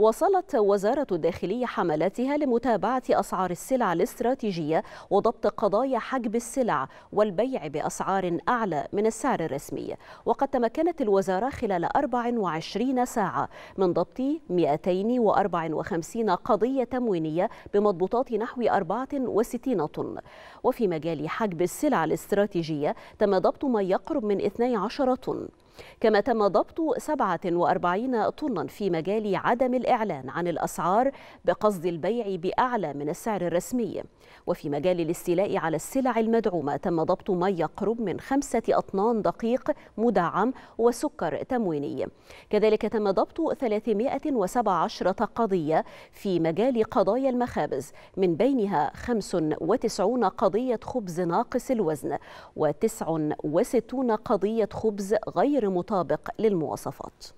وصلت وزارة الداخلية حملاتها لمتابعة أسعار السلع الاستراتيجية وضبط قضايا حجب السلع والبيع بأسعار أعلى من السعر الرسمي وقد تمكنت الوزارة خلال 24 ساعة من ضبط 254 قضية تموينية بمضبوطات نحو 64 طن وفي مجال حجب السلع الاستراتيجية تم ضبط ما يقرب من 12 طن كما تم ضبط 47 طنا في مجال عدم الإعلان عن الأسعار بقصد البيع بأعلى من السعر الرسمي وفي مجال الاستيلاء على السلع المدعومة تم ضبط ما يقرب من خمسة أطنان دقيق مدعم وسكر تمويني كذلك تم ضبط 317 قضية في مجال قضايا المخابز من بينها 95 قضية خبز ناقص الوزن و69 قضية خبز غير مطابق للمواصفات